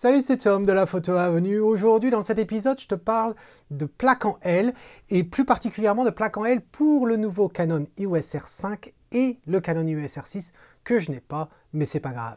Salut, c'est Tom de la Photo Avenue. Aujourd'hui, dans cet épisode, je te parle de plaques en L et plus particulièrement de plaques en L pour le nouveau Canon EOS R5 et le Canon EOS R6 que je n'ai pas, mais c'est pas grave.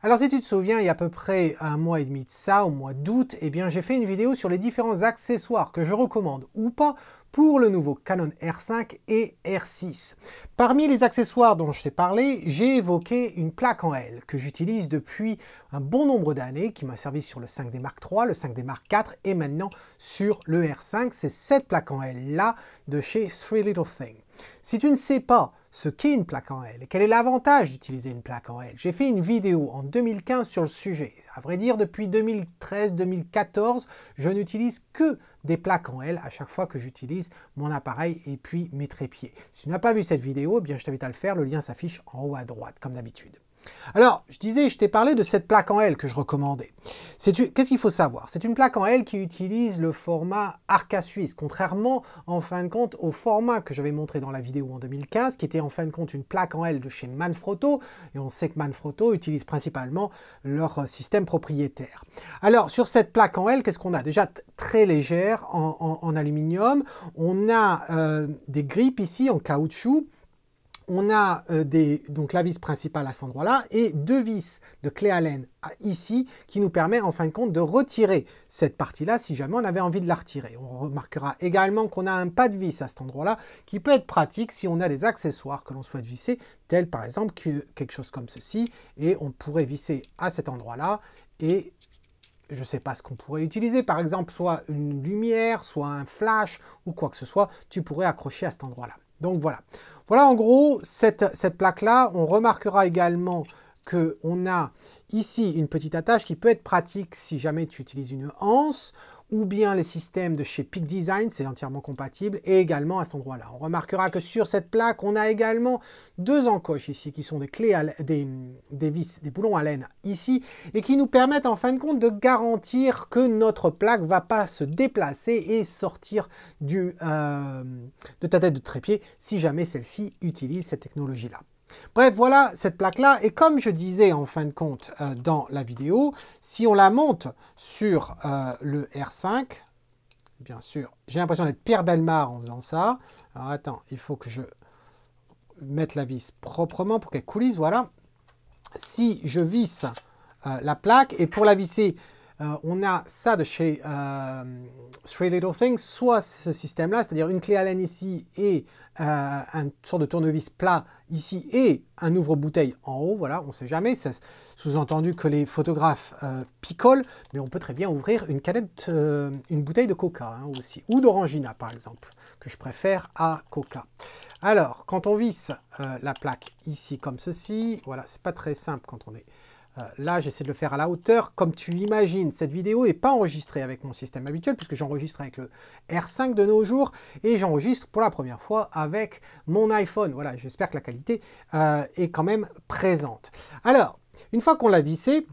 Alors si tu te souviens, il y a à peu près un mois et demi de ça, au mois d'août, eh bien j'ai fait une vidéo sur les différents accessoires que je recommande ou pas pour le nouveau Canon R5 et R6. Parmi les accessoires dont je t'ai parlé, j'ai évoqué une plaque en L que j'utilise depuis un bon nombre d'années, qui m'a servi sur le 5D Mark III, le 5D Mark IV et maintenant sur le R5. C'est cette plaque en L là de chez Three Little Things. Si tu ne sais pas ce qu'est une plaque en L et quel est l'avantage d'utiliser une plaque en L, j'ai fait une vidéo en 2015 sur le sujet. À vrai dire, depuis 2013-2014, je n'utilise que des plaques en L à chaque fois que j'utilise mon appareil et puis mes trépieds. Si tu n'as pas vu cette vidéo, eh bien je t'invite à le faire, le lien s'affiche en haut à droite, comme d'habitude. Alors, je disais, je t'ai parlé de cette plaque en L que je recommandais. Qu'est-ce qu'il faut savoir C'est une plaque en L qui utilise le format Arca Suisse, contrairement en fin de compte au format que j'avais montré dans la vidéo en 2015, qui était en fin de compte une plaque en L de chez Manfrotto, et on sait que Manfrotto utilise principalement leur euh, système propriétaire. Alors, sur cette plaque en L, qu'est-ce qu'on a Déjà très légère en, aluminium, on a euh, des grippes ici en caoutchouc, on a euh, donc la vis principale à cet endroit-là et deux vis de clé Allen ici qui nous permet en fin de compte de retirer cette partie-là si jamais on avait envie de la retirer. On remarquera également qu'on a un pas de vis à cet endroit-là qui peut être pratique si on a des accessoires que l'on souhaite visser, tel par exemple quelque chose comme ceci, et on pourrait visser à cet endroit-là et je ne sais pas ce qu'on pourrait utiliser, par exemple soit une lumière, soit un flash ou quoi que ce soit, tu pourrais accrocher à cet endroit-là. Donc voilà. Voilà en gros cette, cette plaque-là. On remarquera également qu'on a ici une petite attache qui peut être pratique si jamais tu utilises une anse ou bien les systèmes de chez Peak Design, c'est entièrement compatible, et également à cet endroit-là. On remarquera que sur cette plaque, on a également deux encoches ici, qui sont des clés, des, vis, des boulons à laine ici, et qui nous permettent en fin de compte de garantir que notre plaque ne va pas se déplacer et sortir euh, de ta tête de trépied si jamais celle-ci utilise cette technologie-là. Bref, voilà cette plaque-là. Et comme je disais en fin de compte euh, dans la vidéo, si on la monte sur euh, le R5, bien sûr, j'ai l'impression d'être Pierre Belmar en faisant ça. Alors attends, il faut que je mette la vis proprement pour qu'elle coulisse, voilà. Si je visse euh, la plaque, et pour la visser, euh, on a ça de chez euh, Three Little Things, soit ce système-là, c'est-à-dire une clé Allen ici et euh, un de tournevis plat ici et un ouvre-bouteille en haut, voilà, on ne sait jamais, c'est sous-entendu que les photographes euh, picolent, mais on peut très bien ouvrir une canette, une bouteille de coca hein, aussi, ou d'orangina par exemple, que je préfère à coca. Alors, quand on visse la plaque ici comme ceci, voilà, n'est pas très simple quand on est euh, là, j'essaie de le faire à la hauteur. Comme tu imagines, cette vidéo n'est pas enregistrée avec mon système habituel puisque j'enregistre avec le R5 de nos jours et j'enregistre pour la première fois avec mon iPhone. Voilà, j'espère que la qualité euh, est quand même présente. Alors, une fois qu'on l'a vissé,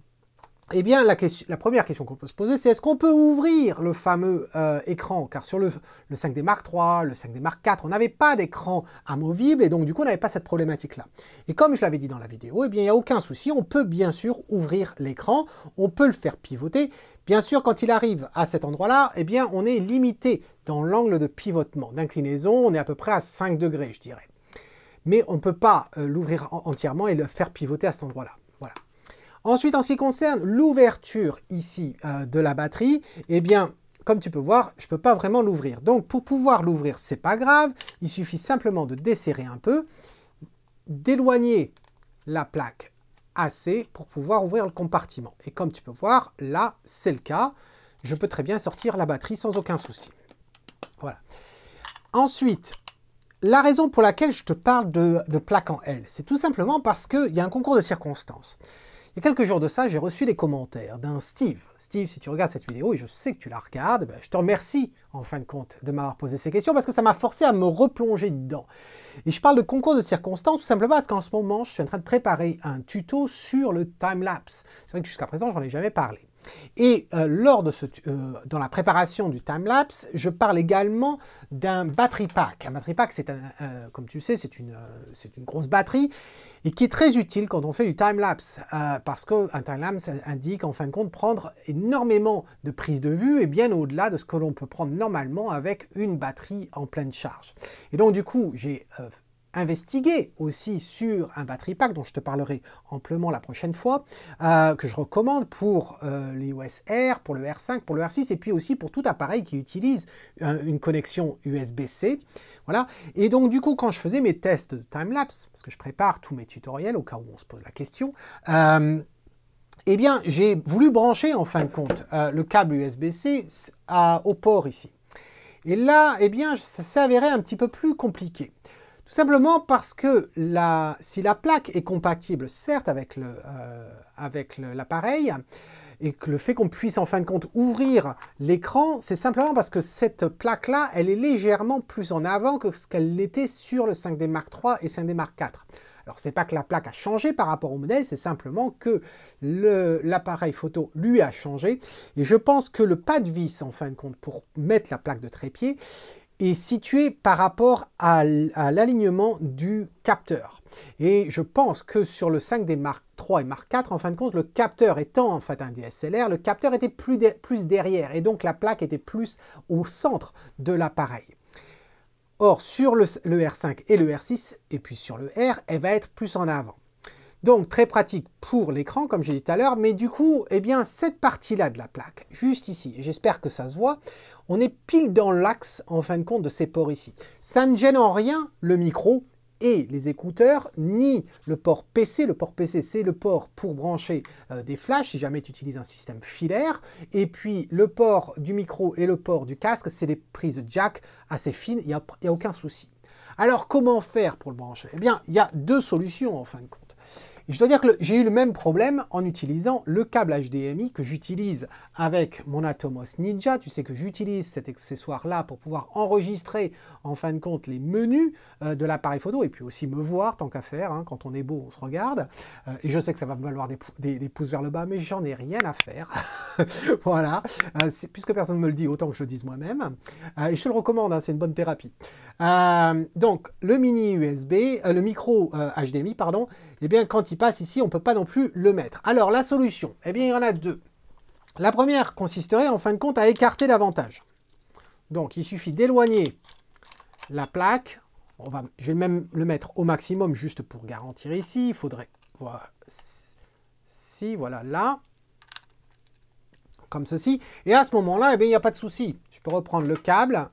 eh bien, la, première question qu'on peut se poser, c'est est-ce qu'on peut ouvrir le fameux euh, écran Car sur le, 5D Mark III, le 5D Mark IV, on n'avait pas d'écran amovible et donc du coup, on n'avait pas cette problématique-là. Et comme je l'avais dit dans la vidéo, eh bien, il n'y a aucun souci, on peut bien sûr ouvrir l'écran, on peut le faire pivoter. Bien sûr, quand il arrive à cet endroit-là, eh bien, on est limité dans l'angle de pivotement, d'inclinaison, on est à peu près à 5 degrés, je dirais. Mais on ne peut pas euh, l'ouvrir entièrement et le faire pivoter à cet endroit-là. Ensuite, en ce qui concerne l'ouverture ici euh, de la batterie, eh bien, comme tu peux voir, je ne peux pas vraiment l'ouvrir. Donc, pour pouvoir l'ouvrir, c'est pas grave. Il suffit simplement de desserrer un peu, d'éloigner la plaque assez pour pouvoir ouvrir le compartiment. Et comme tu peux voir, là, c'est le cas. Je peux très bien sortir la batterie sans aucun souci. Voilà. Ensuite, la raison pour laquelle je te parle de, de plaque en L, c'est tout simplement parce qu'il y a un concours de circonstances. Il quelques jours de ça, j'ai reçu des commentaires d'un Steve. Steve, si tu regardes cette vidéo, et je sais que tu la regardes, eh ben, je te remercie en fin de compte de m'avoir posé ces questions parce que ça m'a forcé à me replonger dedans. Et je parle de concours de circonstances tout simplement parce qu'en ce moment, je suis en train de préparer un tuto sur le time-lapse. C'est vrai que jusqu'à présent, j'en ai jamais parlé. Et euh, lors de ce, euh, dans la préparation du time-lapse, je parle également d'un battery pack. Un battery pack, c'est comme tu sais, c'est une, euh, une, grosse batterie et qui est très utile quand on fait du time-lapse parce qu'un time-lapse indique en fin de compte prendre énormément de prises de vue et bien au-delà de ce que l'on peut prendre normalement avec une batterie en pleine charge. Et donc du coup, j'ai investiguer aussi sur un battery pack dont je te parlerai amplement la prochaine fois, euh, que je recommande pour euh, les pour le R5, pour le R6 et puis aussi pour tout appareil qui utilise une connexion USB-C. Voilà. Et donc du coup, quand je faisais mes tests de timelapse, parce que je prépare tous mes tutoriels au cas où on se pose la question, euh, eh bien, j'ai voulu brancher en fin de compte euh, le câble USB-C au port ici. Et là, eh bien, ça s'est avéré un petit peu plus compliqué. Tout simplement parce que si la plaque est compatible, certes, avec euh, l'appareil, et que le fait qu'on puisse en fin de compte ouvrir l'écran, c'est simplement parce que cette plaque-là, elle est légèrement plus en avant que ce qu'elle était sur le 5D Mark III et 5D Mark IV. Alors, c'est pas que la plaque a changé par rapport au modèle, c'est simplement que l'appareil photo, lui, a changé. Et je pense que le pas de vis, en fin de compte, pour mettre la plaque de trépied, est situé par rapport à l'alignement du capteur. Et je pense que sur le 5 des Mark 3 et marque 4 en fin de compte, le capteur étant en fait un DSLR, le capteur était plus, derrière et donc la plaque était plus au centre de l'appareil. Or, sur le, R5 et le R6, et puis sur le R, elle va être plus en avant. Donc très pratique pour l'écran, comme j'ai dit tout à l'heure, mais du coup, eh bien, cette partie-là de la plaque, juste ici, j'espère que ça se voit, on est pile dans l'axe, en fin de compte, de ces ports ici. Ça ne gêne en rien le micro et les écouteurs, ni le port PC. Le port PC, c'est le port pour brancher euh, des flashs, si jamais tu utilises un système filaire. Et puis, le port du micro et le port du casque, c'est des prises jack assez fines, il n'y a, a, aucun souci. Alors, comment faire pour le brancher Eh bien, il y a deux solutions, en fin de compte je dois dire que j'ai eu le même problème en utilisant le câble HDMI que j'utilise avec mon Atomos Ninja. Tu sais que j'utilise cet accessoire-là pour pouvoir enregistrer en fin de compte les menus euh, de l'appareil photo et puis aussi me voir tant qu'à faire. Hein, quand on est beau, on se regarde. Euh, et je sais que ça va me valoir des, pouces vers le bas, mais j'en ai rien à faire. voilà, euh, puisque personne ne me le dit, autant que je le dise moi-même. et je te le recommande, hein, c'est une bonne thérapie. Euh, donc, le mini USB, euh, le micro HDMI, euh, pardon, eh bien, quand il passe ici, on ne peut pas non plus le mettre. Alors, la solution, eh bien, il y en a deux. La première consisterait, en fin de compte, à écarter davantage. Donc, il suffit d'éloigner la plaque. On va, je vais même le mettre au maximum, juste pour garantir ici. Il faudrait... voir si, voilà, là. Comme ceci. Et à ce moment-là, eh bien, il n'y a pas de souci. Je peux reprendre le câble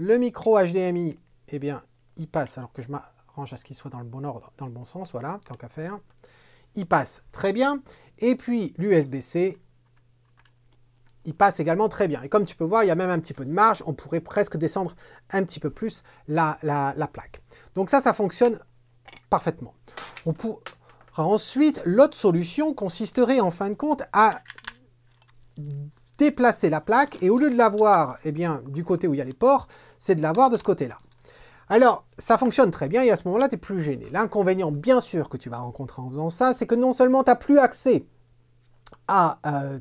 le micro HDMI, eh bien, il passe, alors que je m'arrange à ce qu'il soit dans le bon ordre, dans le bon sens, voilà, tant qu'à faire. Il passe très bien. Et puis, l'USB-C, il passe également très bien. Et comme tu peux voir, il y a même un petit peu de marge. On pourrait presque descendre un petit peu plus la, plaque. Donc ça, ça fonctionne parfaitement. On ensuite, l'autre solution consisterait en fin de compte à déplacer la plaque et au lieu de l'avoir eh bien, du côté où il y a les ports, c'est de l'avoir de ce côté-là. Alors, ça fonctionne très bien et à ce moment-là, tu n'es plus gêné. L'inconvénient, bien sûr, que tu vas rencontrer en faisant ça, c'est que non seulement tu n'as plus accès à euh,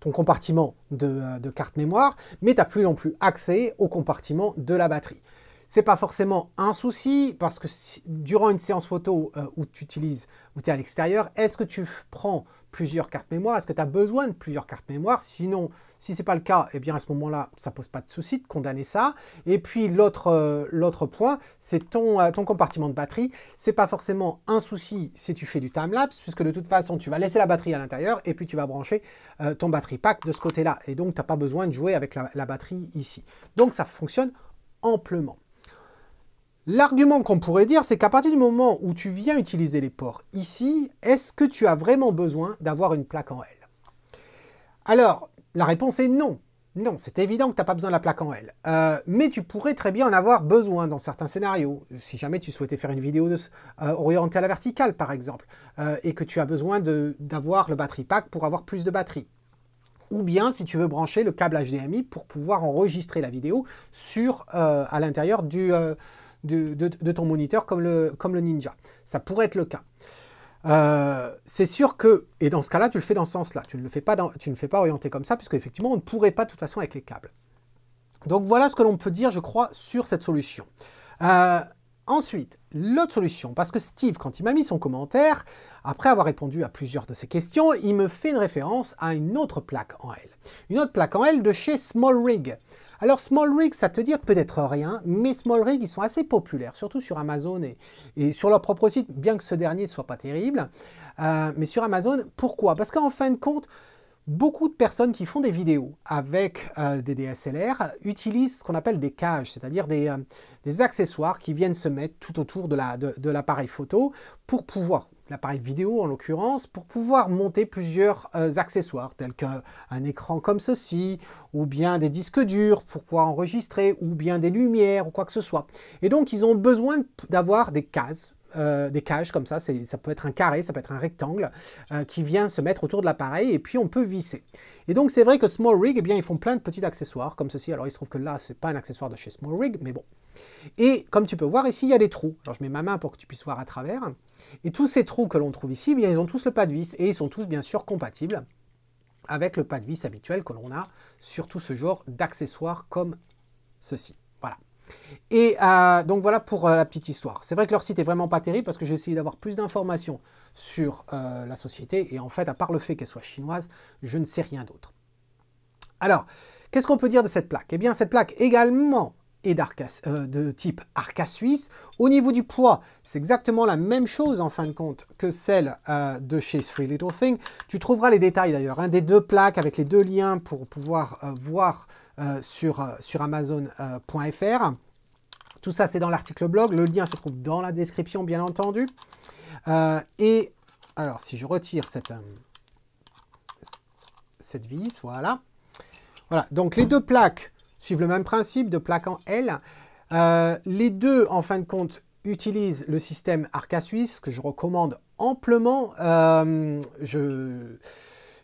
ton compartiment de, euh, de carte mémoire, mais tu n'as plus non plus accès au compartiment de la batterie. C'est pas forcément un souci parce que durant une séance photo euh, où tu utilises, où tu es à l'extérieur, est-ce que tu prends plusieurs cartes mémoire Est-ce que tu as besoin de plusieurs cartes mémoire Sinon, si ce n'est pas le cas, eh bien à ce moment-là, ça ne pose pas de souci de condamner ça. Et puis l'autre euh, point, c'est euh, ton, compartiment de batterie. n'est pas forcément un souci si tu fais du time-lapse puisque de toute façon, tu vas laisser la batterie à l'intérieur et puis tu vas brancher ton batterie pack de ce côté-là. Et donc, tu n'as pas besoin de jouer avec la batterie ici. Donc, ça fonctionne amplement. L'argument qu'on pourrait dire, c'est qu'à partir du moment où tu viens utiliser les ports ici, est-ce que tu as vraiment besoin d'avoir une plaque en L Alors, la réponse est non. Non, c'est évident que tu n'as pas besoin de la plaque en L. Euh, mais tu pourrais très bien en avoir besoin dans certains scénarios. Si jamais tu souhaitais faire une vidéo euh, orientée à la verticale, par exemple, euh, et que tu as besoin d'avoir le battery pack pour avoir plus de batterie. Ou bien si tu veux brancher le câble HDMI pour pouvoir enregistrer la vidéo sur, à l'intérieur du de, ton moniteur comme le, Ninja. Ça pourrait être le cas. Euh, c'est sûr que, et dans ce cas-là, tu le fais dans ce sens-là. Tu ne le fais pas, orienter ne fais pas comme ça, puisque effectivement, on ne pourrait pas de toute façon avec les câbles. Donc voilà ce que l'on peut dire, je crois, sur cette solution. Euh, ensuite, l'autre solution, parce que Steve, quand il m'a mis son commentaire, après avoir répondu à plusieurs de ses questions, il me fait une référence à une autre plaque en L. Une autre plaque en L de chez Small Rig. Alors Small Rig, ça te dit peut-être rien, mais Small Rig, ils sont assez populaires, surtout sur Amazon et, sur leur propre site, bien que ce dernier ne soit pas terrible. Euh, mais sur Amazon, pourquoi Parce qu'en fin de compte, Beaucoup de personnes qui font des vidéos avec euh, des DSLR utilisent ce qu'on appelle des cages, c'est-à-dire des, euh, accessoires qui viennent se mettre tout autour de l'appareil photo pour pouvoir, l'appareil vidéo en l'occurrence, pour pouvoir monter plusieurs euh, accessoires tels qu'un écran comme ceci, ou bien des disques durs pour pouvoir enregistrer, ou bien des lumières, ou quoi que ce soit. Et donc ils ont besoin d'avoir des cases euh, des cages comme ça, ça peut être un carré, ça peut être un rectangle, euh, qui vient se mettre autour de l'appareil et puis on peut visser. Et donc c'est vrai que Small Rig, eh bien ils font plein de petits accessoires comme ceci. Alors il se trouve que là, ce n'est pas un accessoire de chez Small Rig, mais bon. Et comme tu peux voir ici, il y a des trous. Alors je mets ma main pour que tu puisses voir à travers. Et tous ces trous que l'on trouve ici, eh bien ils ont tous le pas de vis et ils sont tous bien sûr compatibles avec le pas de vis habituel que l'on a sur tout ce genre d'accessoires comme ceci. Voilà. Et euh, donc voilà pour euh, la petite histoire. C'est vrai que leur site est vraiment pas terrible parce que j'ai essayé d'avoir plus d'informations sur euh, la société et en fait, à part le fait qu'elle soit chinoise, je ne sais rien d'autre. Alors, qu'est-ce qu'on peut dire de cette plaque Eh bien, cette plaque également est de type Arca Suisse. Au niveau du poids, c'est exactement la même chose en fin de compte que celle de chez Three Little Thing. Tu trouveras les détails d'ailleurs hein, des deux plaques avec les deux liens pour pouvoir voir euh, sur, euh, sur amazon.fr. Euh, Tout ça, c'est dans l'article blog. Le lien se trouve dans la description, bien entendu. et alors, si je retire cette, cette vis, voilà. Voilà, donc les deux plaques suivent le même principe, de plaque en L. les deux, en fin de compte, utilisent le système Arca Suisse, que je recommande amplement. je...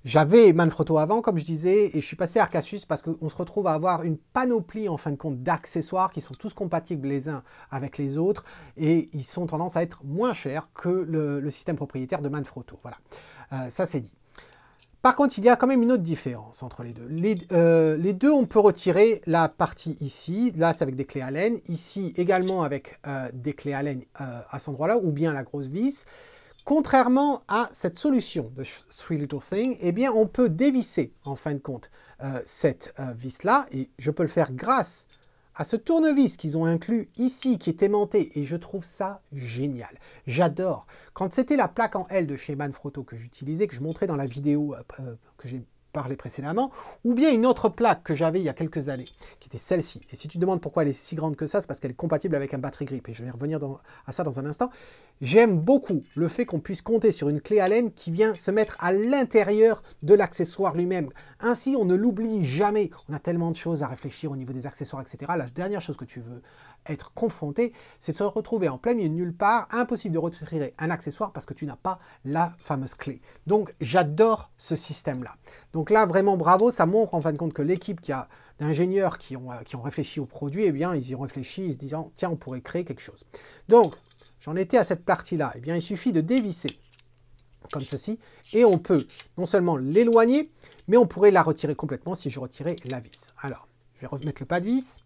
J'avais Manfrotto avant, comme je disais, et je suis passé à Arcasus parce qu'on se retrouve à avoir une panoplie, en fin de compte, d'accessoires qui sont tous compatibles les uns avec les autres, et ils sont tendance à être moins chers que le, système propriétaire de Manfrotto. Voilà, euh, ça c'est dit. Par contre, il y a quand même une autre différence entre les deux. Les, euh, deux, on peut retirer la partie ici. Là, c'est avec des clés Allen. Ici, également avec euh, des clés Allen à cet endroit-là, ou bien la grosse vis. Contrairement à cette solution de Three Little Things, eh bien, on peut dévisser, en fin de compte, euh, cette euh, vis-là, et je peux le faire grâce à ce tournevis qu'ils ont inclus ici, qui est aimanté, et je trouve ça génial. J'adore. Quand c'était la plaque en L de chez Manfrotto que j'utilisais, que je montrais dans la vidéo euh, que j'ai parlé précédemment, ou bien une autre plaque que j'avais il y a quelques années, qui était celle-ci. Et si tu demandes pourquoi elle est si grande que ça, c'est parce qu'elle est compatible avec un batterie grip, et je vais revenir à ça dans un instant. J'aime beaucoup le fait qu'on puisse compter sur une clé Allen qui vient se mettre à l'intérieur de l'accessoire lui-même. Ainsi, on ne l'oublie jamais. On a tellement de choses à réfléchir au niveau des accessoires, etc. La dernière chose que tu veux être confronté, c'est de se retrouver en plein milieu de nulle part, impossible de retirer un accessoire parce que tu n'as pas la fameuse clé. Donc j'adore ce système-là. Donc là, vraiment bravo, ça montre en fin de compte que l'équipe qui a d'ingénieurs qui ont, euh, réfléchi au produit, eh bien, ils y ont réfléchi en se disant, tiens, on pourrait créer quelque chose. Donc, j'en étais à cette partie-là. Eh bien, il suffit de dévisser comme ceci, et on peut non seulement l'éloigner, mais on pourrait la retirer complètement si je retirais la vis. Alors, je vais remettre le pas de vis.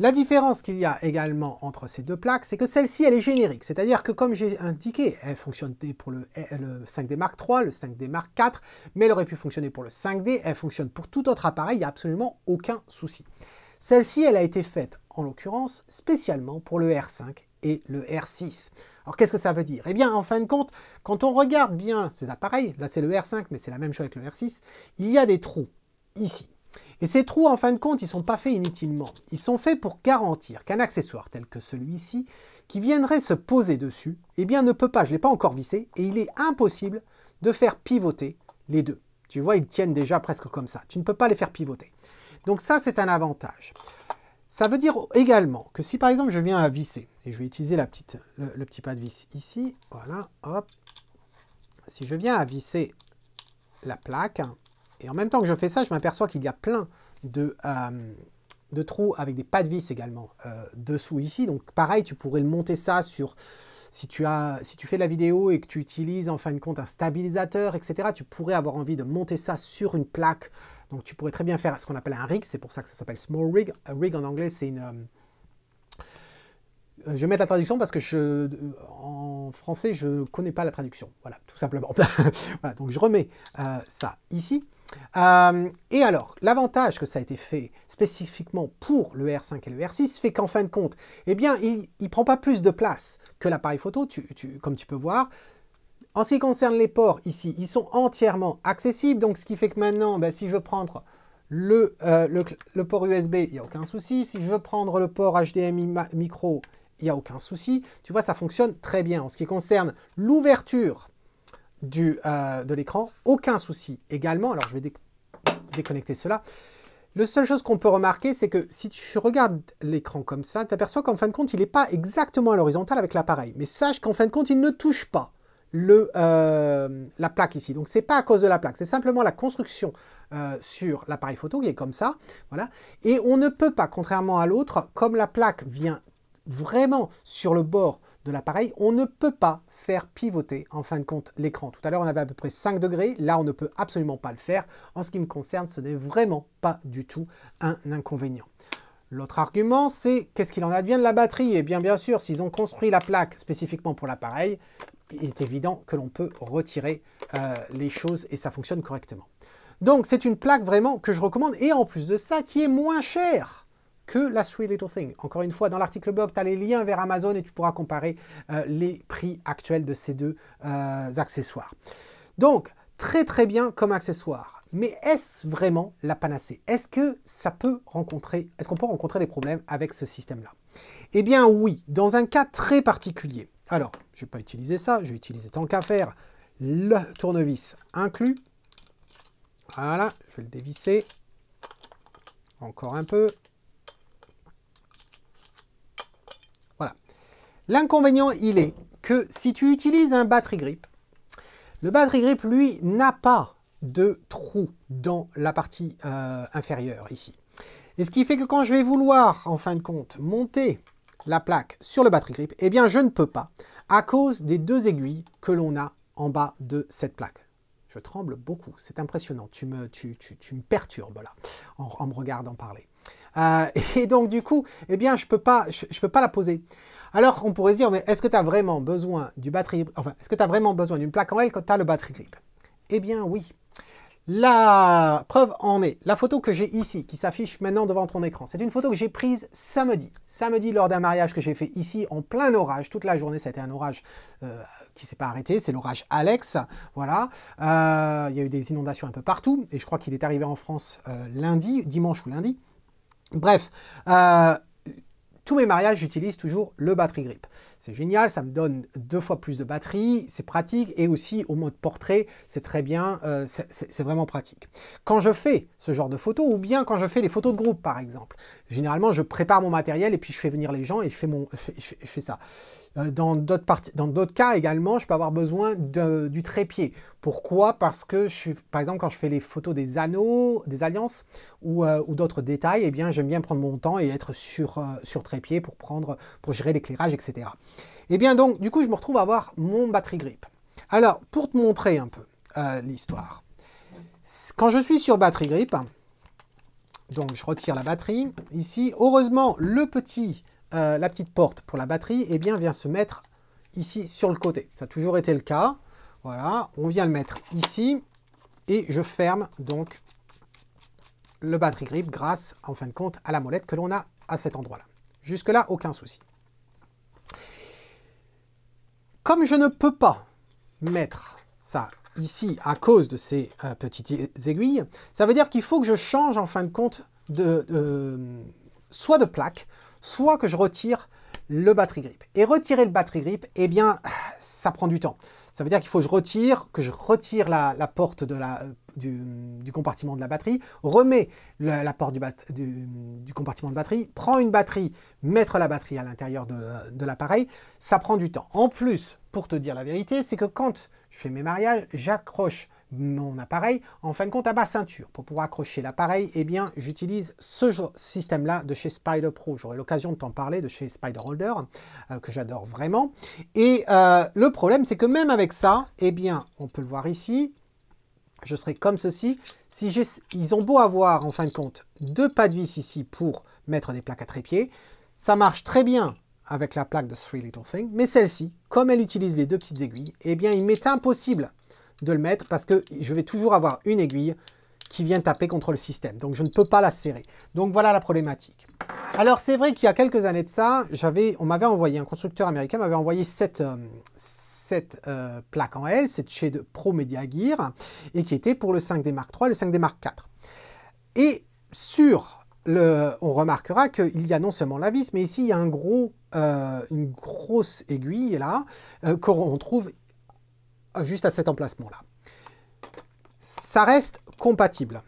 La différence qu'il y a également entre ces deux plaques, c'est que celle-ci, elle est générique. C'est-à-dire que, comme j'ai indiqué, elle fonctionne pour le, le 5D Mark III, le 5D Mark IV, mais elle aurait pu fonctionner pour le 5D, elle fonctionne pour tout autre appareil, il n'y a absolument aucun souci. Celle-ci, elle a été faite, en l'occurrence, spécialement pour le R5 et le R6. Alors qu'est-ce que ça veut dire Eh bien, en fin de compte, quand on regarde bien ces appareils, là c'est le R5, mais c'est la même chose avec le R6, il y a des trous ici. Et ces trous, en fin de compte, ils ne sont pas faits inutilement. Ils sont faits pour garantir qu'un accessoire tel que celui-ci, qui viendrait se poser dessus, eh bien ne peut pas, je ne l'ai pas encore vissé, et il est impossible de faire pivoter les deux. Tu vois, ils tiennent déjà presque comme ça. Tu ne peux pas les faire pivoter. Donc ça, c'est un avantage. Ça veut dire également que si par exemple je viens à visser, et je vais utiliser le petit pas de vis ici, voilà, hop, si je viens à visser la plaque, hein, et en même temps que je fais ça, je m'aperçois qu'il y a plein de, euh, de, trous avec des pas de vis également euh, dessous ici. Donc pareil, tu pourrais le monter ça sur... Si tu, as, si tu fais la vidéo et que tu utilises en fin de compte un stabilisateur, etc., tu pourrais avoir envie de monter ça sur une plaque. Donc tu pourrais très bien faire ce qu'on appelle un rig, c'est pour ça que ça s'appelle small rig. Un rig en anglais, c'est une, euh, euh, je vais mettre la traduction parce que je, euh, en français, je ne connais pas la traduction. Voilà, tout simplement. voilà, donc je remets euh, ça ici. et alors, l'avantage que ça a été fait spécifiquement pour le R5 et le R6 fait qu'en fin de compte, eh bien, il ne prend pas plus de place que l'appareil photo, comme tu peux voir. En ce qui concerne les ports, ici, ils sont entièrement accessibles. Donc, ce qui fait que maintenant, ben, si je veux prendre le, le port USB, il n'y a aucun souci. Si je veux prendre le port HDMI micro, il n'y a aucun souci. Tu vois, ça fonctionne très bien. En ce qui concerne l'ouverture euh, de l'écran, aucun souci également. Alors, je vais déconnecter cela. La seule chose qu'on peut remarquer, c'est que si tu regardes l'écran comme ça, tu aperçois qu'en fin de compte, il n'est pas exactement à l'horizontale avec l'appareil. Mais sache qu'en fin de compte, il ne touche pas le, euh, la plaque ici. Donc, ce n'est pas à cause de la plaque, c'est simplement la construction euh, sur l'appareil photo qui est comme ça. Voilà. Et on ne peut pas, contrairement à l'autre, comme la plaque vient vraiment sur le bord de l'appareil, on ne peut pas faire pivoter en fin de compte l'écran. Tout à l'heure, on avait à peu près 5 degrés, là, on ne peut absolument pas le faire. En ce qui me concerne, ce n'est vraiment pas du tout un inconvénient. L'autre argument, c'est qu'est-ce qu'il en advient de la batterie Et eh bien, bien sûr, s'ils ont construit la plaque spécifiquement pour l'appareil, il est évident que l'on peut retirer euh, les choses et ça fonctionne correctement. Donc, c'est une plaque vraiment que je recommande et en plus de ça, qui est moins chère que la Three Little Thing. Encore une fois, dans l'article blog, tu as les liens vers Amazon et tu pourras comparer euh, les prix actuels de ces deux euh, accessoires. Donc, très très bien comme accessoire. Mais est-ce vraiment la panacée Est-ce que ça peut rencontrer, est-ce qu'on peut rencontrer des problèmes avec ce système-là Eh bien oui, dans un cas très particulier. Alors, je ne vais pas utiliser ça, je vais utiliser tant qu'à faire le tournevis inclus. Voilà, je vais le dévisser. Encore un peu. L'inconvénient, il est que si tu utilises un battery grip, le battery grip, lui, n'a pas de trou dans la partie euh, inférieure ici. Et ce qui fait que quand je vais vouloir, en fin de compte, monter la plaque sur le battery grip, eh bien, je ne peux pas à cause des deux aiguilles que l'on a en bas de cette plaque. Je tremble beaucoup, c'est impressionnant, tu me, tu, me perturbes là, en me regardant parler. Euh, et donc, du coup, eh bien, je ne peux, pas, je, peux pas la poser. Alors, on pourrait se dire, mais est-ce que tu as vraiment besoin du batterie, enfin, est-ce que tu as vraiment besoin d'une plaque en L quand tu as le battery grip Eh bien, oui. La preuve en est la photo que j'ai ici, qui s'affiche maintenant devant ton écran. C'est une photo que j'ai prise samedi. Samedi, lors d'un mariage que j'ai fait ici, en plein orage. Toute la journée, ça a été un orage euh, qui s'est pas arrêté. C'est l'orage Alex. Voilà. Euh, il y a eu des inondations un peu partout. Et je crois qu'il est arrivé en France euh, lundi, dimanche ou lundi. Bref, euh, tous mes mariages, j'utilise toujours le battery grip. C'est génial, ça me donne deux fois plus de batterie, c'est pratique, et aussi au mode portrait, c'est très bien, euh, c'est vraiment pratique. Quand je fais ce genre de photos, ou bien quand je fais les photos de groupe par exemple, généralement je prépare mon matériel et puis je fais venir les gens et je fais, mon, je ça. Euh, dans d'autres cas également, je peux avoir besoin du trépied. Pourquoi Parce que, je suis, par exemple, quand je fais les photos des anneaux, des alliances ou, euh, d'autres détails, et eh bien, j'aime bien prendre mon temps et être sur, sur trépied pour, prendre, pour gérer l'éclairage, etc. Et eh bien donc, du coup, je me retrouve à avoir mon batterie grip. Alors, pour te montrer un peu euh, l'histoire, quand je suis sur batterie grip, donc je retire la batterie, ici, heureusement, le petit, euh, la petite porte pour la batterie, eh bien, vient se mettre ici sur le côté. Ça a toujours été le cas. Voilà, on vient le mettre ici et je ferme donc le batterie grip grâce, en fin de compte, à la molette que l'on a à cet endroit-là. Jusque-là, aucun souci. Comme je ne peux pas mettre ça ici à cause de ces euh, petites aiguilles, ça veut dire qu'il faut que je change en fin de compte de, euh, soit de plaque, soit que je retire le battery grip. Et retirer le battery grip, eh bien, ça prend du temps. Ça veut dire qu'il faut que je retire, que je retire la, porte euh, du, compartiment de la batterie, remets la, porte du, compartiment de batterie, prends une batterie, mettre la batterie à l'intérieur de l'appareil, ça prend du temps. En plus, pour te dire la vérité, c'est que quand je fais mes mariages, j'accroche mon appareil, en fin de compte, à ma ceinture. Pour pouvoir accrocher l'appareil, eh bien, j'utilise ce système-là de chez Spider Pro. J'aurai l'occasion de t'en parler de chez Spider Holder, euh, que j'adore vraiment. Et euh, le problème, c'est que même avec ça, eh bien, on peut le voir ici, je serai comme ceci. Si ils ont beau avoir, en fin de compte, deux pas de vis ici pour mettre des plaques à trépied, ça marche très bien avec la plaque de Three Little Things, mais celle-ci, comme elle utilise les deux petites aiguilles, eh bien, il m'est impossible de le mettre parce que je vais toujours avoir une aiguille qui vient taper contre le système. Donc je ne peux pas la serrer. Donc voilà la problématique. Alors c'est vrai qu'il y a quelques années de ça, j'avais, on m'avait envoyé, un constructeur américain m'avait envoyé cette, euh, euh, cette plaque en L, cette chez Pro Media Gear, et qui était pour le 5D Mark III et le 5D Mark IV. Et sur le, on remarquera qu'il y a non seulement la vis, mais ici il y a un gros, euh, une grosse aiguille là, qu'on trouve ah, juste à cet emplacement-là. Ça reste compatible.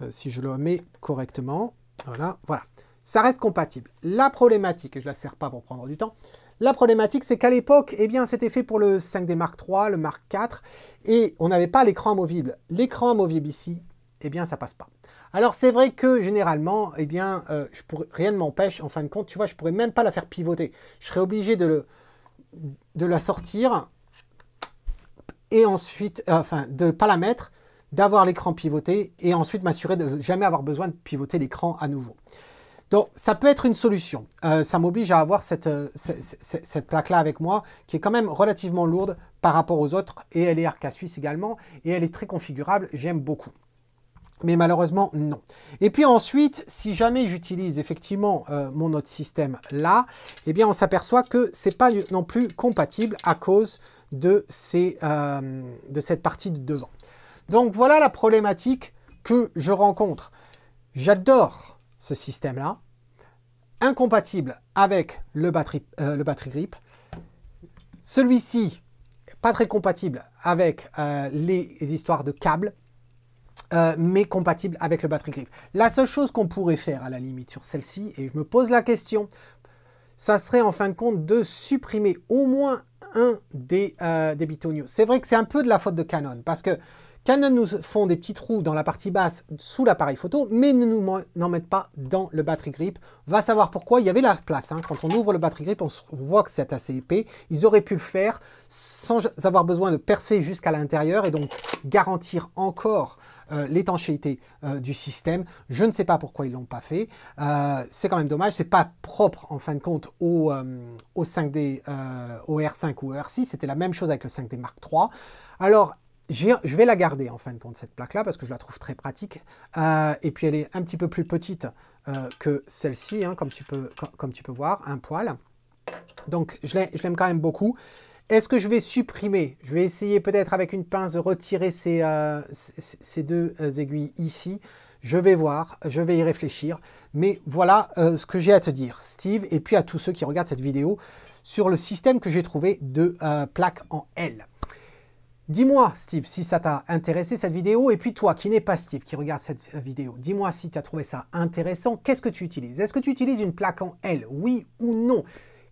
Euh, si je le mets correctement, voilà, voilà. Ça reste compatible. La problématique, et je ne la sers pas pour prendre du temps, la problématique, c'est qu'à l'époque, eh bien, c'était fait pour le 5D Mark III, le Mark IV, et on n'avait pas l'écran amovible. L'écran amovible ici, eh bien, ça passe pas. Alors, c'est vrai que, généralement, eh bien, euh, rien ne m'empêche, en fin de compte, tu vois, je pourrais même pas la faire pivoter. Je serais obligé de, de la sortir et ensuite, euh, enfin, de ne pas la mettre, d'avoir l'écran pivoté et ensuite m'assurer de ne jamais avoir besoin de pivoter l'écran à nouveau. Donc, ça peut être une solution. Euh, ça m'oblige à avoir euh, cette, plaque-là avec moi, qui est quand même relativement lourde par rapport aux autres, et elle est Arca Suisse également, et elle est très configurable, j'aime beaucoup. Mais malheureusement, non. Et puis ensuite, si jamais j'utilise effectivement mon autre système là, eh bien on s'aperçoit que ce n'est pas non plus compatible à cause euh, de, cette partie de devant. Donc voilà la problématique que je rencontre. J'adore ce système-là, incompatible avec le batterie, euh, le battery grip. Celui-ci, pas très compatible avec euh, les histoires de câbles, mais compatible avec le battery grip. La seule chose qu'on pourrait faire à la limite sur celle-ci, et je me pose la question, ça serait en fin de compte de supprimer au moins un des, euh, des C'est vrai que c'est un peu de la faute de Canon, parce que Canon nous font des petits trous dans la partie basse sous l'appareil photo, mais ne nous n'en mettent pas dans le battery grip. Va savoir pourquoi, il y avait la place. Hein. Quand on ouvre le battery grip, on voit que c'est assez épais. Ils auraient pu le faire sans avoir besoin de percer jusqu'à l'intérieur et donc garantir encore euh, l'étanchéité euh, du système. Je ne sais pas pourquoi ils ne l'ont pas fait. Euh, c'est quand même dommage, ce n'est pas propre en fin de compte au, au 5D, au R5 ou R6. C'était la même chose avec le 5D Mark III. Alors, je vais la garder en fin de compte, cette plaque-là, parce que je la trouve très pratique. Euh, et puis elle est un petit peu plus petite euh, que celle-ci, hein, comme, tu peux, comme tu peux voir, un poil. Donc je l'aime quand même beaucoup. Est-ce que je vais supprimer Je vais essayer peut-être avec une pince de retirer ces, euh, deux aiguilles ici. Je vais voir, je vais y réfléchir. Mais voilà ce que j'ai à te dire, Steve, et puis à tous ceux qui regardent cette vidéo, sur le système que j'ai trouvé de plaques en L. Dis-moi, Steve, si ça t'a intéressé cette vidéo, et puis toi qui n'es pas Steve, qui regarde cette vidéo, dis-moi si tu as trouvé ça intéressant, qu'est-ce que tu utilises Est-ce que tu utilises une plaque en L Oui ou non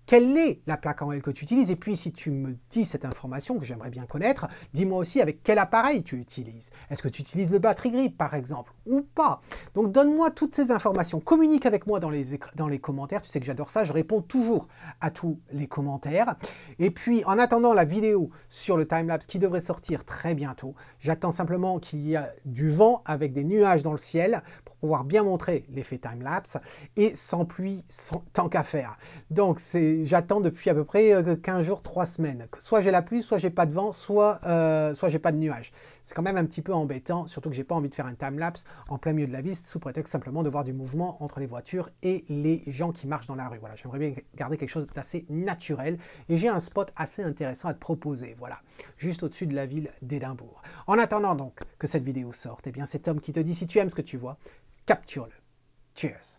quelle est la plaque en L que tu utilises. Et puis, si tu me dis cette information que j'aimerais bien connaître, dis-moi aussi avec quel appareil tu utilises. Est-ce que tu utilises le battery grip, par exemple, ou pas Donc, donne-moi toutes ces informations. Communique avec moi dans les, dans les commentaires. Tu sais que j'adore ça. Je réponds toujours à tous les commentaires. Et puis, en attendant la vidéo sur le timelapse qui devrait sortir très bientôt, j'attends simplement qu'il y ait du vent avec des nuages dans le ciel pouvoir bien montrer l'effet time-lapse et sans pluie, sans, tant qu'à faire. Donc j'attends depuis à peu près 15 euh, jours, 3 semaines. Soit j'ai la pluie, soit j'ai pas de vent, soit, euh, soit j'ai pas de nuages. C'est quand même un petit peu embêtant, surtout que j'ai pas envie de faire un time-lapse en plein milieu de la ville sous prétexte simplement de voir du mouvement entre les voitures et les gens qui marchent dans la rue. Voilà, j'aimerais bien garder quelque chose d'assez naturel et j'ai un spot assez intéressant à te proposer, voilà, juste au-dessus de la ville d'Édimbourg. En attendant donc que cette vidéo sorte, eh bien cet homme qui te dit si tu aimes ce que tu vois, Capture-le. Cheers.